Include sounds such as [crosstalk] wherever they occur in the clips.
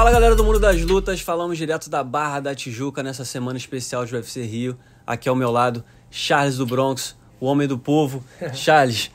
Fala galera do Mundo das Lutas, falamos direto da Barra da Tijuca nessa semana especial de UFC Rio. Aqui ao meu lado, Charles do Bronx, o homem do povo. [laughs] Charles,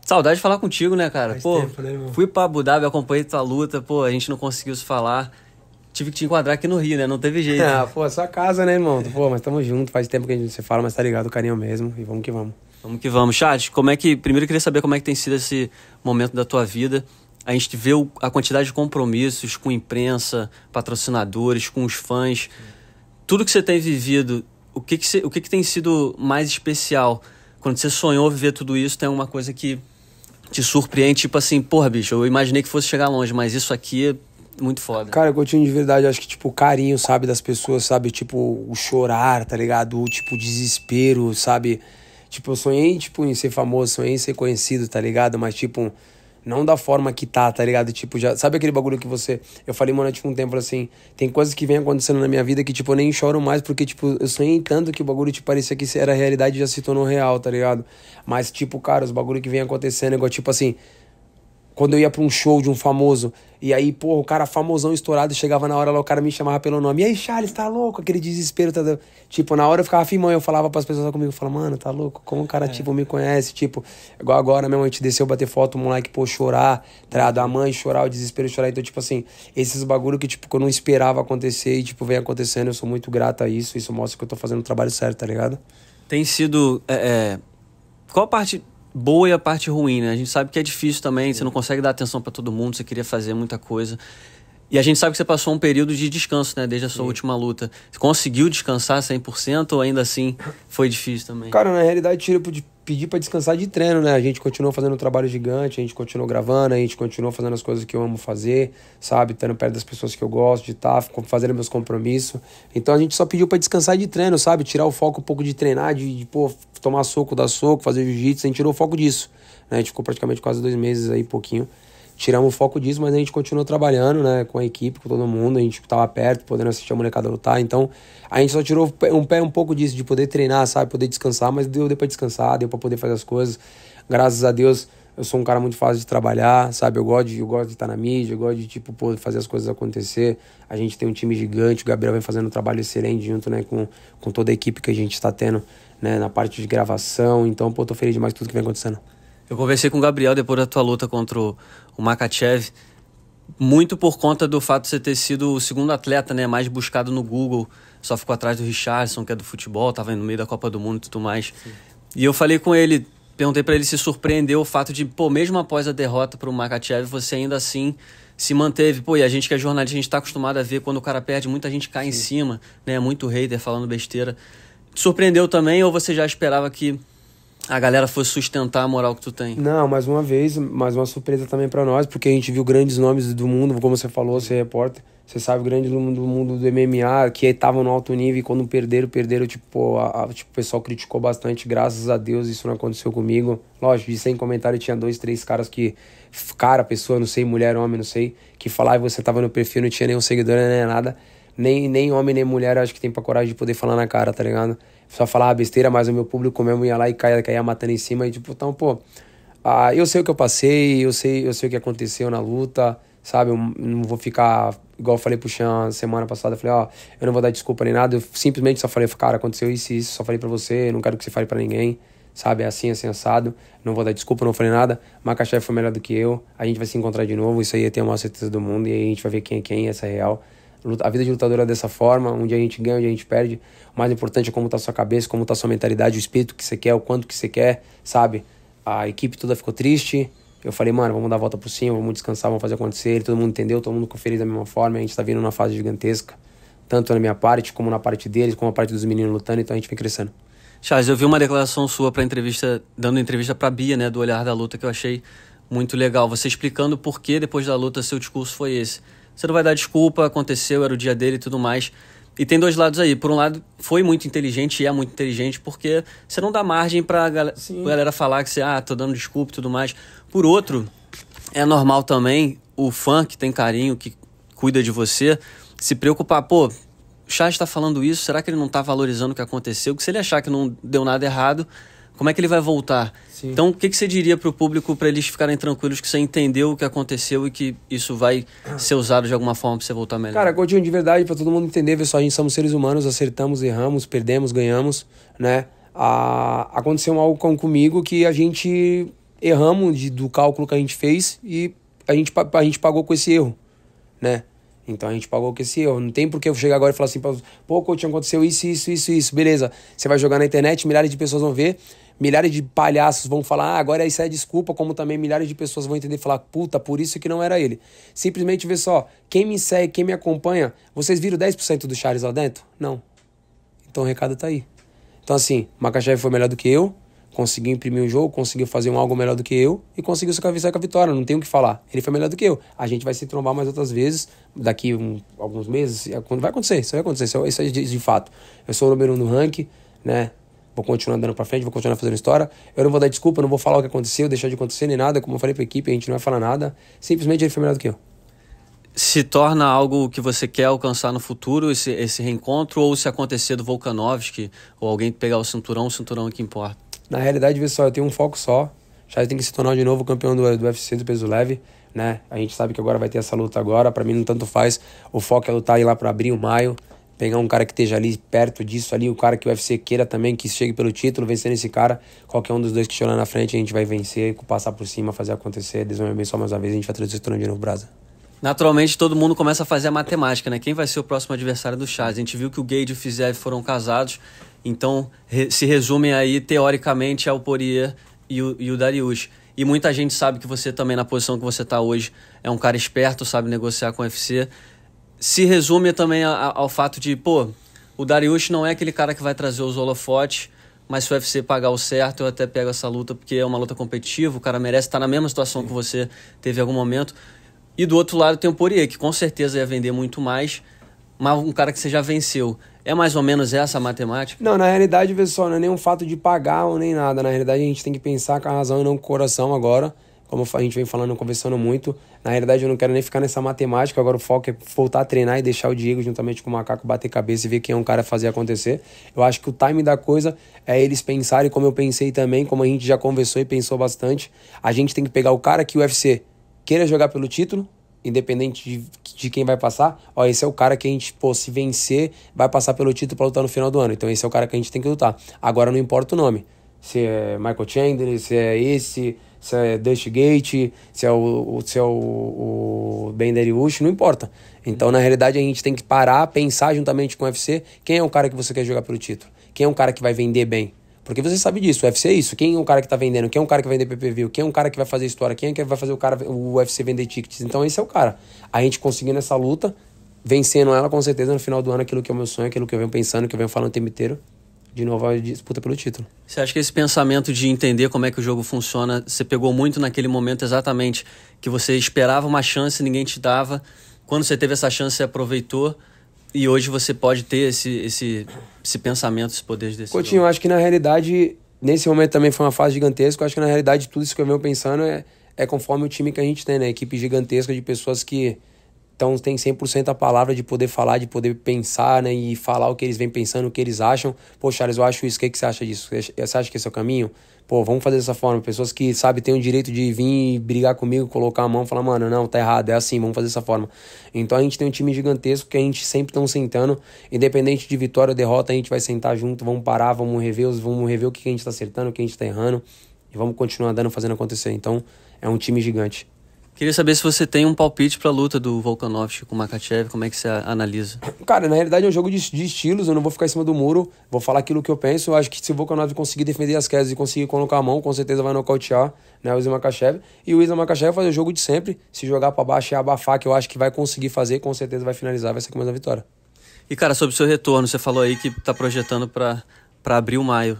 saudade de falar contigo, né, cara? Faz pô, tempo, né, irmão? fui pra Abu Dhabi, acompanhei tua luta, pô, a gente não conseguiu se falar. Tive que te enquadrar aqui no Rio, né? Não teve jeito. Ah, pô, é sua casa, né, irmão? Pô, mas tamo junto, faz tempo que a gente não se fala, mas tá ligado, carinho mesmo, e vamos que vamos. Vamos que vamos. Charles, como é que. Primeiro eu queria saber como é que tem sido esse momento da tua vida a gente vê a quantidade de compromissos com imprensa, patrocinadores, com os fãs. Tudo que você tem vivido, o que, que, você, o que, que tem sido mais especial? Quando você sonhou viver tudo isso, tem alguma coisa que te surpreende, tipo assim, porra, bicho, eu imaginei que fosse chegar longe, mas isso aqui é muito foda. Cara, eu continuo de verdade, acho que, tipo, o carinho, sabe, das pessoas, sabe, tipo, o chorar, tá ligado? O, tipo, desespero, sabe? Tipo, eu sonhei, tipo, em ser famoso, sonhei em ser conhecido, tá ligado? Mas, tipo, não da forma que tá, tá ligado? Tipo, já. Sabe aquele bagulho que você. Eu falei, mano, tipo, um tempo assim. Tem coisas que vem acontecendo na minha vida que, tipo, eu nem choro mais, porque, tipo, eu sonhei tanto que o bagulho, tipo, parecia que era realidade e já se tornou real, tá ligado? Mas, tipo, cara, os bagulho que vem acontecendo, igual, tipo assim. Quando eu ia pra um show de um famoso, e aí, porra, o cara famosão estourado, chegava na hora lá, o cara me chamava pelo nome. E aí, Charles, tá louco? Aquele desespero. Tá... Tipo, na hora eu ficava firmão, eu falava pras pessoas comigo, eu falava, mano, tá louco? Como o cara, é. tipo, me conhece? Tipo, igual agora mesmo, a gente desceu bater foto, o moleque, pô, chorar, trado, tá a mãe chorar, o desespero chorar. Então, tipo assim, esses bagulho que, tipo, que eu não esperava acontecer e, tipo, vem acontecendo, eu sou muito grato a isso. Isso mostra que eu tô fazendo um trabalho certo, tá ligado? Tem sido. É, é... Qual parte boa e a parte ruim, né? A gente sabe que é difícil também, você não consegue dar atenção para todo mundo, você queria fazer muita coisa. E a gente sabe que você passou um período de descanso, né? Desde a sua Sim. última luta. Você conseguiu descansar 100% ou ainda assim foi difícil também? Cara, na realidade, tipo, de pedir para descansar de treino, né? A gente continuou fazendo um trabalho gigante, a gente continuou gravando, a gente continuou fazendo as coisas que eu amo fazer, sabe? Estando perto das pessoas que eu gosto de estar, tá, fazendo meus compromissos. Então a gente só pediu para descansar de treino, sabe? Tirar o foco um pouco de treinar, de, de pô, tomar soco, dar soco, fazer jiu-jitsu. A gente tirou o foco disso. Né? A gente ficou praticamente quase dois meses aí, pouquinho, tiramos o foco disso, mas a gente continuou trabalhando, né, com a equipe, com todo mundo, a gente estava tá perto, podendo assistir a molecada lutar, então a gente só tirou um pé um pouco disso, de poder treinar, sabe, poder descansar, mas deu, deu pra descansar, deu pra poder fazer as coisas, graças a Deus eu sou um cara muito fácil de trabalhar, sabe, eu gosto de, eu gosto de estar na mídia, eu gosto de, tipo, fazer as coisas acontecer, a gente tem um time gigante, o Gabriel vem fazendo um trabalho excelente junto, né, com, com toda a equipe que a gente está tendo, né, na parte de gravação, então, pô, tô feliz demais com tudo que vem acontecendo. Eu conversei com o Gabriel depois da tua luta contra o, Makachev, muito por conta do fato de você ter sido o segundo atleta né, mais buscado no Google, só ficou atrás do Richardson, que é do futebol, estava no meio da Copa do Mundo e tudo mais. Sim. E eu falei com ele, perguntei para ele se surpreendeu o fato de, pô, mesmo após a derrota para o Makachev, você ainda assim se manteve. Pô, e a gente que é jornalista, a gente está acostumado a ver quando o cara perde, muita gente cai Sim. em cima, né? Muito hater falando besteira. Te surpreendeu também ou você já esperava que a galera fosse sustentar a moral que tu tem. Não, mais uma vez, mais uma surpresa também para nós, porque a gente viu grandes nomes do mundo, como você falou, você é repórter, você sabe, grandes do mundo, do mundo do MMA, que estavam no alto nível e quando perderam, perderam, tipo, a, a, tipo, o pessoal criticou bastante, graças a Deus isso não aconteceu comigo. Lógico, de 100 comentários tinha dois, três caras que, cara, pessoa, não sei, mulher, homem, não sei, que falava e você tava no perfil, não tinha nenhum seguidor, nem nada, nem, nem homem, nem mulher, acho que tem pra coragem de poder falar na cara, tá ligado? só falava besteira, mas o meu público mesmo ia lá e caía, caía matando em cima. E tipo, então, pô, ah, eu sei o que eu passei, eu sei, eu sei o que aconteceu na luta, sabe? Eu não vou ficar, igual eu falei pro Chan semana passada, falei, ó, eu não vou dar desculpa nem nada. Eu simplesmente só falei, cara, aconteceu isso e isso, só falei pra você, não quero que você fale para ninguém sabe? É assim, é sensado. Assim, não vou dar desculpa, não falei nada. Macaxé foi melhor do que eu. A gente vai se encontrar de novo. Isso aí eu tenho a maior certeza do mundo. E aí a gente vai ver quem é quem, essa é real. A vida de lutador é dessa forma, um dia a gente ganha, um dia a gente perde. O mais importante é como tá a sua cabeça, como tá a sua mentalidade, o espírito que você quer, o quanto que você quer, sabe? A equipe toda ficou triste. Eu falei, mano, vamos dar a volta por cima, vamos descansar, vamos fazer acontecer. E todo mundo entendeu, todo mundo ficou feliz da mesma forma. A gente tá vindo numa fase gigantesca, tanto na minha parte, como na parte deles, como na parte dos meninos lutando, então a gente vem crescendo. Charles, eu vi uma declaração sua para entrevista, dando entrevista para Bia, né, do Olhar da Luta, que eu achei muito legal. Você explicando por que depois da luta seu discurso foi esse. Você não vai dar desculpa, aconteceu, era o dia dele e tudo mais. E tem dois lados aí. Por um lado, foi muito inteligente e é muito inteligente, porque você não dá margem pra galera, galera falar que você, ah, tô dando desculpa e tudo mais. Por outro, é normal também o fã que tem carinho, que cuida de você, se preocupar, pô, o Chá está falando isso, será que ele não está valorizando o que aconteceu? Que se ele achar que não deu nada errado, como é que ele vai voltar? Sim. Então, o que, que você diria para o público para eles ficarem tranquilos que você entendeu o que aconteceu e que isso vai ser usado de alguma forma para você voltar melhor? Cara, Godinho, de verdade, para todo mundo entender, pessoal, a gente somos seres humanos, acertamos, erramos, perdemos, ganhamos, né? Ah, aconteceu algo com comigo que a gente erramos de, do cálculo que a gente fez e a gente, a gente pagou com esse erro, né? Então a gente pagou com esse erro. Não tem por que eu chegar agora e falar assim, pô, coach, aconteceu isso, isso, isso, isso. Beleza, você vai jogar na internet, milhares de pessoas vão ver milhares de palhaços vão falar, ah, agora isso é desculpa, como também milhares de pessoas vão entender e falar, puta, por isso que não era ele. Simplesmente vê só, quem me segue, quem me acompanha, vocês viram 10% do Charles lá dentro? Não. Então o recado tá aí. Então assim, Makachev foi melhor do que eu, conseguiu imprimir um jogo, conseguiu fazer um algo melhor do que eu e conseguiu se cabeçar com a vitória. Não tem o que falar. Ele foi melhor do que eu. A gente vai se trombar mais outras vezes, daqui um, alguns meses. É, vai acontecer, isso vai acontecer, isso é, isso é de, de, fato. Eu sou o número um do ranking, né? vou continuar andando para frente, vou continuar fazendo história. Eu não vou dar desculpa, não vou falar o que aconteceu, deixar de acontecer nem nada. Como eu falei para a equipe, a gente não vai falar nada. Simplesmente ele foi melhor do que eu. Se torna algo que você quer alcançar no futuro, esse, esse reencontro, ou se acontecer do Volkanovski, ou alguém pegar o cinturão, o cinturão é que importa? Na realidade, vê só, eu tenho um foco só. já tem que se tornar de novo campeão do, do UFC do peso leve. Né? A gente sabe que agora vai ter essa luta agora. Para mim, não tanto faz. O foco é lutar aí ir lá para abril, maio pegar um cara que esteja ali perto disso ali, o cara que o UFC queira também, que chegue pelo título, vencendo esse cara, qualquer um dos dois que estiver lá na frente, a gente vai vencer, passar por cima, fazer acontecer, Deus me mais uma vez, a gente vai trazer o torneio de novo, Brasa. Naturalmente, todo mundo começa a fazer a matemática, né? Quem vai ser o próximo adversário do Charles? A gente viu que o Gage e o Fiziev foram casados, então se resumem aí, teoricamente, ao é Poria e o, e o Darius. E muita gente sabe que você também, na posição que você está hoje, é um cara esperto, sabe negociar com o UFC se resume também ao fato de, pô, o Darius não é aquele cara que vai trazer os holofotes, mas se o UFC pagar o certo, eu até pego essa luta, porque é uma luta competitiva, o cara merece estar na mesma situação Sim. que você teve em algum momento. E do outro lado tem o Poirier, que com certeza ia vender muito mais, mas um cara que você já venceu. É mais ou menos essa a matemática? Não, na realidade, pessoal, não é nem um fato de pagar ou nem nada. Na realidade, a gente tem que pensar com a razão e não com o coração agora como a gente vem falando, conversando muito. Na realidade, eu não quero nem ficar nessa matemática. Agora o foco é voltar a treinar e deixar o Diego juntamente com o Macaco bater cabeça e ver quem é um cara fazer acontecer. Eu acho que o time da coisa é eles pensarem, como eu pensei também, como a gente já conversou e pensou bastante. A gente tem que pegar o cara que o UFC queira jogar pelo título, independente de, de, quem vai passar, ó, esse é o cara que a gente, pô, se vencer, vai passar pelo título para lutar no final do ano. Então esse é o cara que a gente tem que lutar. Agora não importa o nome. Se é Michael Chandler, se é esse, se é Gate, se é o, se é o, o Ben não importa. Então, na realidade, a gente tem que parar, pensar juntamente com o UFC quem é o cara que você quer jogar pelo título, quem é o cara que vai vender bem. Porque você sabe disso, o UFC é isso. Quem é o cara que tá vendendo? Quem é o cara que vai vender PPV? Quem é o cara que vai fazer história? Quem é que vai fazer o cara o UFC vender tickets? Então esse é o cara. A gente conseguindo essa luta, vencendo ela com certeza no final do ano, aquilo que é o meu sonho, aquilo que eu venho pensando, que eu venho falando o tempo inteiro, de novo a disputa pelo título. Você acha que esse pensamento de entender como é que o jogo funciona, você pegou muito naquele momento exatamente que você esperava uma chance, e ninguém te dava. Quando você teve essa chance, você aproveitou. E hoje você pode ter esse, esse, esse pensamento, esse poder de decisão. eu acho que na realidade, nesse momento também foi uma fase gigantesca. Acho que na realidade tudo isso que eu venho pensando é, é conforme o time que a gente tem, né? Equipe gigantesca de pessoas que então tem 100% a palavra de poder falar, de poder pensar, né? E falar o que eles vêm pensando, o que eles acham. Pô, Charles, eu acho isso. O que, que você acha disso? Você acha que esse é o caminho? Pô, vamos fazer dessa forma. Pessoas que, sabe, têm o direito de vir brigar comigo, colocar a mão e falar, mano, não, tá errado, é assim, vamos fazer dessa forma. Então a gente tem um time gigantesco que a gente sempre tá sentando. Independente de vitória ou derrota, a gente vai sentar junto, vamos parar, vamos rever, vamos rever o que a gente tá acertando, o que a gente tá errando. E vamos continuar dando, fazendo acontecer. Então, é um time gigante. Queria saber se você tem um palpite para a luta do Volkanovski com o Makachev, como é que você analisa? Cara, na realidade é um jogo de, de, estilos, eu não vou ficar em cima do muro, vou falar aquilo que eu penso. Eu acho que se o Volkanovski conseguir defender as quedas e conseguir colocar a mão, com certeza vai nocautear né, o Islam Makachev. E o Islam Makachev fazer o jogo de sempre, se jogar para baixo e abafar, que eu acho que vai conseguir fazer, com certeza vai finalizar, vai ser com mais uma vitória. E cara, sobre o seu retorno, você falou aí que está projetando para abril, maio.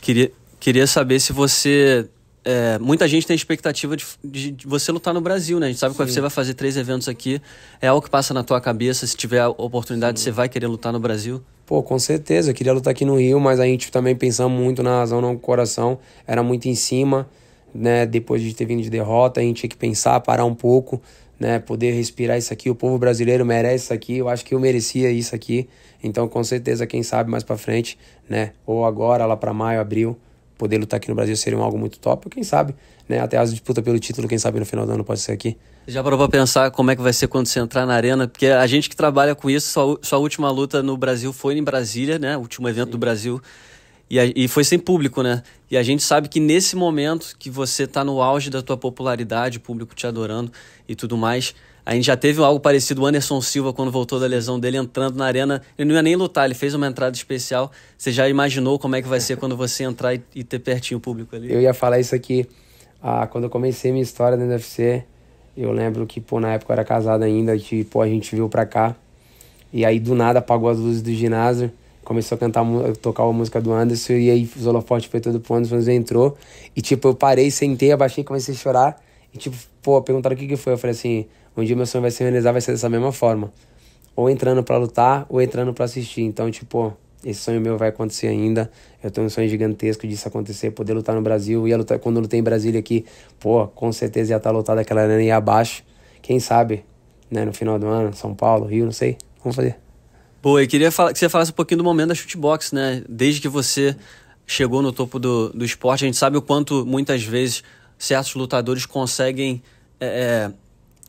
Queria, queria saber se você é, muita gente tem expectativa de, de, de, você lutar no Brasil, né? A gente sabe Sim. que o UFC vai fazer três eventos aqui. É algo que passa na tua cabeça. Se tiver a oportunidade, Sim. você vai querer lutar no Brasil? Pô, com certeza. Eu queria lutar aqui no Rio, mas a gente também pensava muito na razão no coração. Era muito em cima, né? Depois de ter vindo de derrota, a gente tinha que pensar, parar um pouco, né? Poder respirar isso aqui. O povo brasileiro merece isso aqui. Eu acho que eu merecia isso aqui. Então, com certeza, quem sabe mais para frente, né? Ou agora, lá para maio, abril poder lutar aqui no Brasil seria um algo muito top, quem sabe, né? Até as disputas pelo título, quem sabe no final do ano pode ser aqui. Já parou pra pensar como é que vai ser quando você entrar na arena? Porque a gente que trabalha com isso, sua, sua última luta no Brasil foi em Brasília, né? O último evento Sim. do Brasil. E, a, e foi sem público, né? E a gente sabe que nesse momento que você tá no auge da tua popularidade, o público te adorando e tudo mais, a gente já teve algo parecido o Anderson Silva quando voltou da lesão dele entrando na arena. Ele não ia nem lutar, ele fez uma entrada especial. Você já imaginou como é que vai ser quando você entrar e, e ter pertinho o público ali? Eu ia falar isso aqui. Ah, quando eu comecei minha história dentro do UFC, eu lembro que, pô, na época eu era casado ainda, que, pô, a gente veio pra cá. E aí, do nada, apagou as luzes do ginásio, começou a cantar, tocar a música do Anderson, e aí o holofote foi todo pro Anderson, entrou. E, tipo, eu parei, sentei, abaixei, comecei a chorar. E tipo, pô, perguntaram o que que foi. Eu falei assim, um dia meu sonho vai se realizar, vai ser dessa mesma forma. Ou entrando para lutar, ou entrando para assistir. Então, tipo, esse sonho meu vai acontecer ainda. Eu tenho um sonho gigantesco disso acontecer, poder lutar no Brasil. E lutar, quando eu lutei em Brasília aqui, pô, com certeza ia estar tá lotado aquela arena e abaixo. Quem sabe, né, no final do ano, São Paulo, Rio, não sei. Vamos fazer. Pô, eu queria que você falasse um pouquinho do momento da shootbox, né? Desde que você chegou no topo do, do esporte, a gente sabe o quanto muitas vezes certos lutadores conseguem é, é,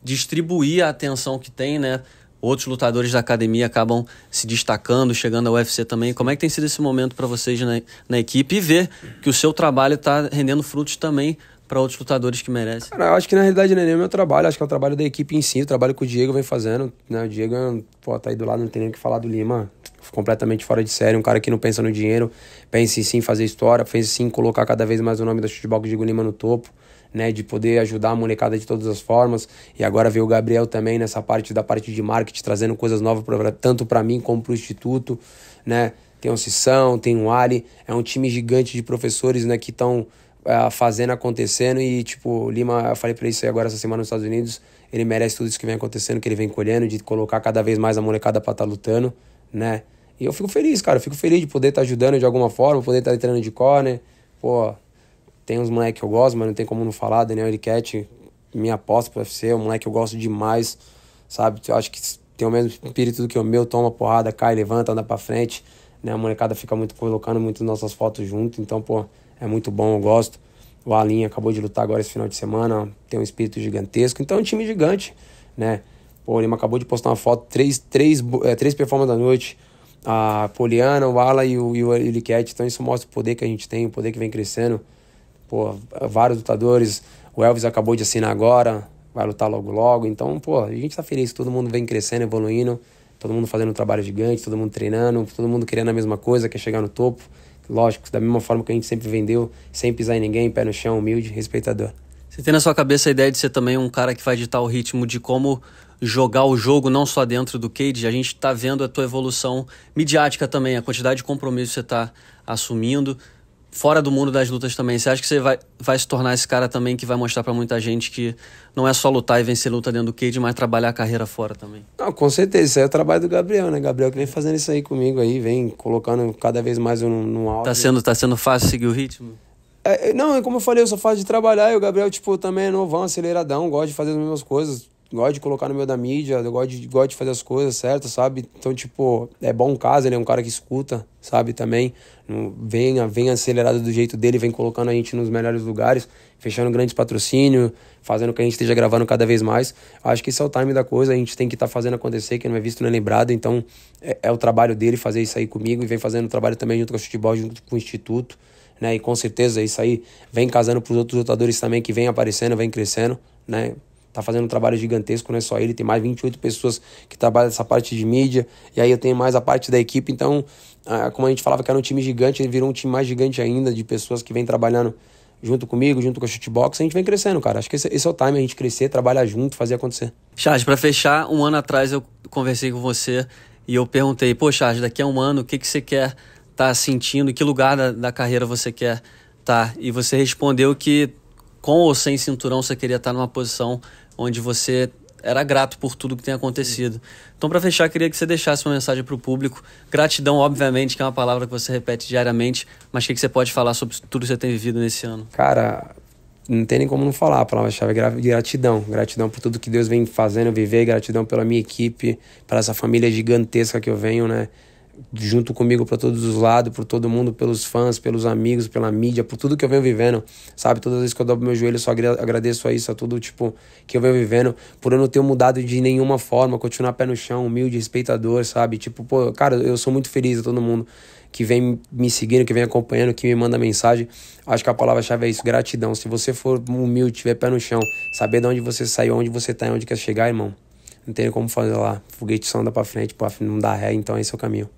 distribuir a atenção que tem, né? Outros lutadores da academia acabam se destacando, chegando ao UFC também. Como é que tem sido esse momento para vocês na, na equipe e ver que o seu trabalho está rendendo frutos também para outros lutadores que merecem? Cara, eu acho que na realidade não é nem o meu trabalho, acho que é o trabalho da equipe em si, o trabalho que o Diego vem fazendo. Né? O Diego, pô, tá aí do lado, não tem nem o que falar do Lima. Completamente fora de série, um cara que não pensa no dinheiro, pensa em sim fazer história, pensa sim colocar cada vez mais o nome da futebol de Diego Lima no topo. Né, de poder ajudar a molecada de todas as formas. E agora ver o Gabriel também nessa parte da parte de marketing, trazendo coisas novas pra, tanto para mim como para o Instituto. Né? Tem o Sissão, tem o Ali, é um time gigante de professores né, que estão a acontecendo e, tipo, Lima, eu falei pra ele isso aí agora essa semana nos Estados Unidos, ele merece tudo isso que vem acontecendo, que ele vem colhendo, de colocar cada vez mais a molecada pra estar tá lutando, né? E eu fico feliz, cara, eu fico feliz de poder estar tá ajudando de alguma forma, poder estar tá entrando de corner, pô, tem uns moleques que eu gosto, mas não tem como não falar, Daniel Eriquete, minha aposta pro UFC, um moleque que eu gosto demais, sabe? Eu acho que tem o mesmo espírito do que o meu, toma porrada, cai, levanta, anda pra frente, né? A molecada fica muito colocando muito nossas fotos junto, então, pô, é muito bom, eu gosto. O Alin acabou de lutar agora esse final de semana, tem um espírito gigantesco. Então é um time gigante, né? Pô, o Lima acabou de postar uma foto, três, três, é, três performances da noite. A Poliana, o Ala e o, e o, Então isso mostra o poder que a gente tem, o poder que vem crescendo. Pô, vários lutadores. O Elvis acabou de assinar agora, vai lutar logo logo. Então, pô, a gente tá feliz, todo mundo vem crescendo, evoluindo, todo mundo fazendo um trabalho gigante, todo mundo treinando, todo mundo querendo a mesma coisa, quer chegar no topo. Lógico, da mesma forma que a gente sempre vendeu, sem pisar em ninguém, pé no chão, humilde, respeitador. Você tem na sua cabeça a ideia de ser também um cara que vai ditar o ritmo de como jogar o jogo, não só dentro do cage. A gente está vendo a tua evolução midiática também, a quantidade de compromisso que você está assumindo fora do mundo das lutas também, você acha que você vai, vai se tornar esse cara também que vai mostrar para muita gente que não é só lutar e vencer luta dentro do cage, mas trabalhar a carreira fora também? Não, com certeza. Isso aí é o trabalho do Gabriel, né? Gabriel que vem fazendo isso aí comigo aí, vem colocando cada vez mais um, no áudio. Tá sendo, tá sendo fácil seguir o ritmo? É, é não, é como eu falei, eu só fácil de trabalhar e o Gabriel, tipo, também é novão, aceleradão, gosta de fazer as mesmas coisas gosto de colocar no meio da mídia, eu gosto de, gosto de fazer as coisas certas, sabe? Então, tipo, é bom caso, ele é um cara que escuta, sabe? Também vem, vem acelerado do jeito dele, vem colocando a gente nos melhores lugares, fechando grandes patrocínios, fazendo que a gente esteja gravando cada vez mais. Acho que esse é o time da coisa, a gente tem que estar tá fazendo acontecer, que não é visto nem é lembrado. Então, é, é, o trabalho dele fazer isso aí comigo e vem fazendo o trabalho também junto com o futebol, junto com o Instituto. Né? E com certeza isso aí vem casando para os outros lutadores também que vem aparecendo, vem crescendo, né? tá fazendo um trabalho gigantesco, não é só ele, tem mais 28 pessoas que trabalham essa parte de mídia, e aí eu tenho mais a parte da equipe, então, como a gente falava que era um time gigante, ele virou um time mais gigante ainda, de pessoas que vem trabalhando junto comigo, junto com a Shootbox, a gente vem crescendo, cara. Acho que esse, esse é o time, a gente crescer, trabalhar junto, fazer acontecer. Charles, para fechar, um ano atrás eu conversei com você e eu perguntei, pô, Charles, daqui a um ano, o que, que você quer estar tá sentindo? Que lugar da, da carreira você quer estar? Tá? E você respondeu que com ou sem cinturão você queria estar tá numa posição onde você era grato por tudo que tem acontecido. Então, para fechar, queria que você deixasse uma mensagem para o público. Gratidão, obviamente, que é uma palavra que você repete diariamente, mas o que, que você pode falar sobre tudo que você tem vivido nesse ano? Cara, não tem nem como não falar. A palavra-chave é gratidão. Gratidão por tudo que Deus vem fazendo eu viver, gratidão pela minha equipe, pela essa família gigantesca que eu venho, né? junto comigo para todos os lados, por todo mundo, pelos fãs, pelos amigos, pela mídia, por tudo que eu venho vivendo, sabe? Todas as vezes que eu dobro meu joelho, eu só agradeço a isso, a tudo, tipo, que eu venho vivendo, por eu não ter mudado de nenhuma forma, continuar pé no chão, humilde, respeitador, sabe? Tipo, pô, cara, eu sou muito feliz a todo mundo que vem me seguindo, que vem acompanhando, que me manda mensagem. Acho que a palavra-chave é isso, gratidão. Se você for humilde, tiver pé no chão, saber de onde você saiu, onde você tá e onde quer chegar, irmão. Não tem como fazer lá. Foguete só anda pra frente, pô, não dá ré, então esse é o caminho.